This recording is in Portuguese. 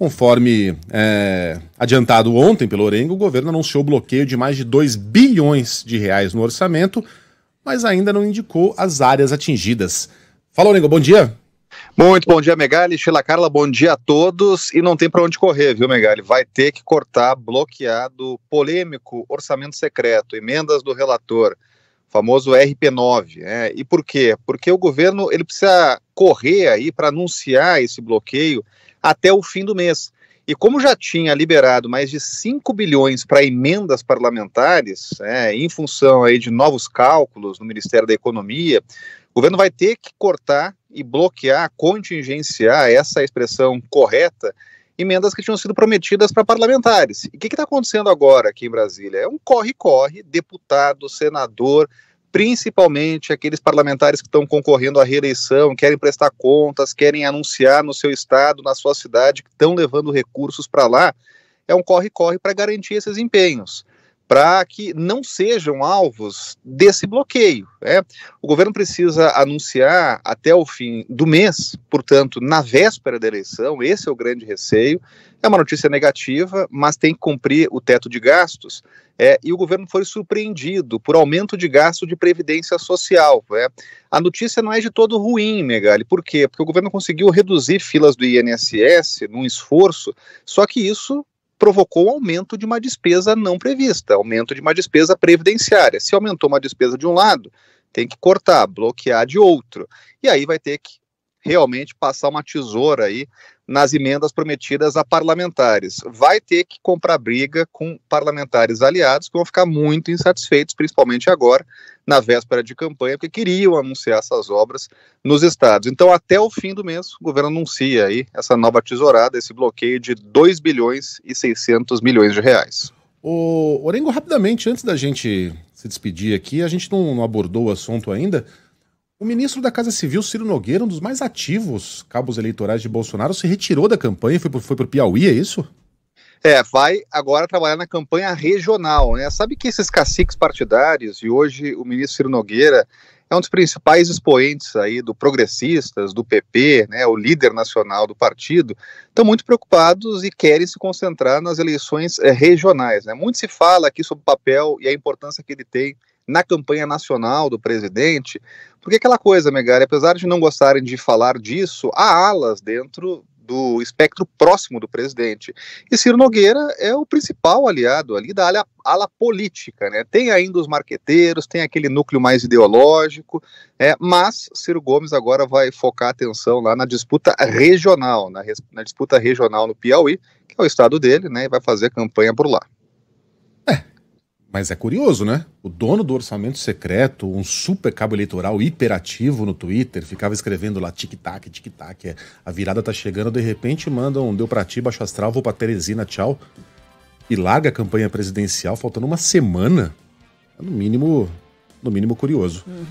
Conforme é, adiantado ontem pelo Orengo, o governo anunciou bloqueio de mais de 2 bilhões de reais no orçamento, mas ainda não indicou as áreas atingidas. Fala, Orengo, bom dia. Muito bom dia, Megali. Sheila Carla, bom dia a todos. E não tem para onde correr, viu, Megali? Vai ter que cortar bloqueado polêmico orçamento secreto, emendas do relator, famoso RP9. Né? E por quê? Porque o governo ele precisa correr aí para anunciar esse bloqueio até o fim do mês. E como já tinha liberado mais de 5 bilhões para emendas parlamentares, é, em função aí de novos cálculos no Ministério da Economia, o governo vai ter que cortar e bloquear, contingenciar essa expressão correta, emendas que tinham sido prometidas para parlamentares. E o que está acontecendo agora aqui em Brasília? É um corre-corre, deputado, senador, principalmente aqueles parlamentares que estão concorrendo à reeleição, querem prestar contas, querem anunciar no seu estado, na sua cidade, que estão levando recursos para lá, é um corre-corre para garantir esses empenhos para que não sejam alvos desse bloqueio. Né? O governo precisa anunciar até o fim do mês, portanto, na véspera da eleição, esse é o grande receio. É uma notícia negativa, mas tem que cumprir o teto de gastos. É, e o governo foi surpreendido por aumento de gasto de previdência social. Né? A notícia não é de todo ruim, Megali. Por quê? Porque o governo conseguiu reduzir filas do INSS num esforço, só que isso provocou aumento de uma despesa não prevista, aumento de uma despesa previdenciária. Se aumentou uma despesa de um lado, tem que cortar, bloquear de outro. E aí vai ter que realmente passar uma tesoura aí nas emendas prometidas a parlamentares. Vai ter que comprar briga com parlamentares aliados que vão ficar muito insatisfeitos, principalmente agora, na véspera de campanha, porque queriam anunciar essas obras nos estados. Então, até o fim do mês, o governo anuncia aí essa nova tesourada, esse bloqueio de 2 bilhões e 600 milhões de reais. O Orengo, rapidamente, antes da gente se despedir aqui, a gente não abordou o assunto ainda, o ministro da Casa Civil, Ciro Nogueira, um dos mais ativos cabos eleitorais de Bolsonaro, se retirou da campanha e foi para o Piauí, é isso? É, vai agora trabalhar na campanha regional, né? Sabe que esses caciques partidários, e hoje o ministro Ciro Nogueira é um dos principais expoentes aí do Progressistas, do PP, né, o líder nacional do partido, estão muito preocupados e querem se concentrar nas eleições eh, regionais. Né? Muito se fala aqui sobre o papel e a importância que ele tem na campanha nacional do presidente, porque aquela coisa, Megari, apesar de não gostarem de falar disso, há alas dentro do espectro próximo do presidente. E Ciro Nogueira é o principal aliado ali da ala, ala política, né? Tem ainda os marqueteiros, tem aquele núcleo mais ideológico, é, mas Ciro Gomes agora vai focar a atenção lá na disputa regional, na, na disputa regional no Piauí, que é o estado dele, né? E vai fazer campanha por lá. Mas é curioso, né? O dono do orçamento secreto, um super cabo eleitoral hiperativo no Twitter, ficava escrevendo lá tic-tac, tic-tac, é, a virada tá chegando, de repente manda um deu pra ti, baixo astral, vou pra Teresina, tchau. E larga a campanha presidencial faltando uma semana. É no mínimo, no mínimo curioso. Uhum.